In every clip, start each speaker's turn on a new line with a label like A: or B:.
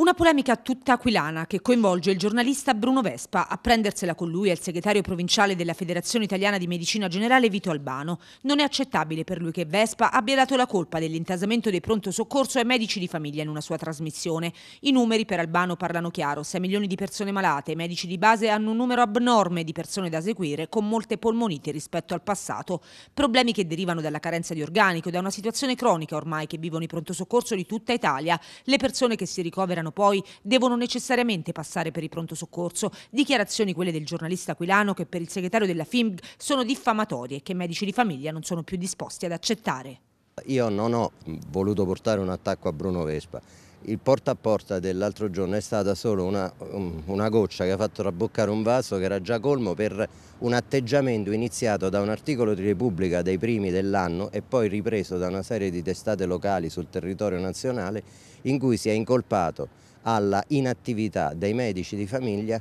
A: Una polemica tutta aquilana che coinvolge il giornalista Bruno Vespa. A prendersela con lui e il segretario provinciale della Federazione Italiana di Medicina Generale Vito Albano. Non è accettabile per lui che Vespa abbia dato la colpa dell'intasamento dei pronto soccorso ai medici di famiglia in una sua trasmissione. I numeri per Albano parlano chiaro: 6 milioni di persone malate, i medici di base hanno un numero abnorme di persone da seguire con molte polmonite rispetto al passato, problemi che derivano dalla carenza di organico, da una situazione cronica ormai che vivono i pronto soccorso di tutta Italia. Le persone che si ricoverano Milano poi devono necessariamente passare per il pronto soccorso. Dichiarazioni quelle del giornalista Aquilano che per il segretario della FIMG sono diffamatorie e che medici di famiglia non sono più disposti ad accettare.
B: Io non ho voluto portare un attacco a Bruno Vespa. Il porta a porta dell'altro giorno è stata solo una, um, una goccia che ha fatto rabboccare un vaso che era già colmo per un atteggiamento iniziato da un articolo di Repubblica dei primi dell'anno e poi ripreso da una serie di testate locali sul territorio nazionale in cui si è incolpato alla inattività dei medici di famiglia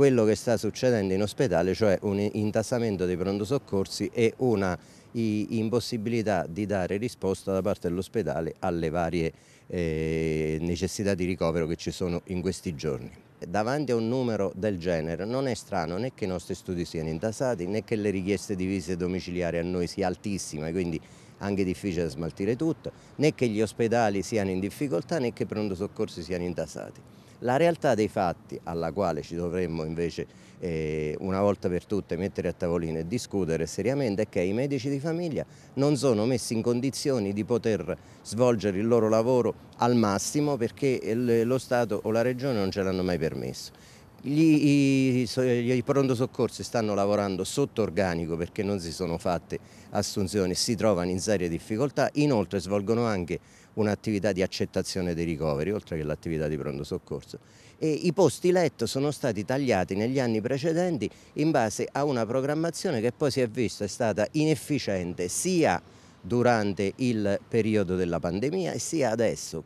B: quello che sta succedendo in ospedale, cioè un intassamento dei pronto soccorsi e una impossibilità di dare risposta da parte dell'ospedale alle varie eh, necessità di ricovero che ci sono in questi giorni. Davanti a un numero del genere non è strano né che i nostri studi siano intasati né che le richieste di visite domiciliari a noi sia altissima, quindi anche difficile smaltire tutto, né che gli ospedali siano in difficoltà né che i pronto soccorsi siano intasati. La realtà dei fatti, alla quale ci dovremmo invece eh, una volta per tutte mettere a tavolino e discutere seriamente, è che i medici di famiglia non sono messi in condizioni di poter svolgere il loro lavoro al massimo perché lo Stato o la Regione non ce l'hanno mai permesso. Gli, i, I pronto soccorso stanno lavorando sotto organico perché non si sono fatte assunzioni, si trovano in serie difficoltà, inoltre svolgono anche un'attività di accettazione dei ricoveri, oltre che l'attività di pronto soccorso. E I posti letto sono stati tagliati negli anni precedenti in base a una programmazione che poi si è vista è stata inefficiente sia durante il periodo della pandemia sia adesso.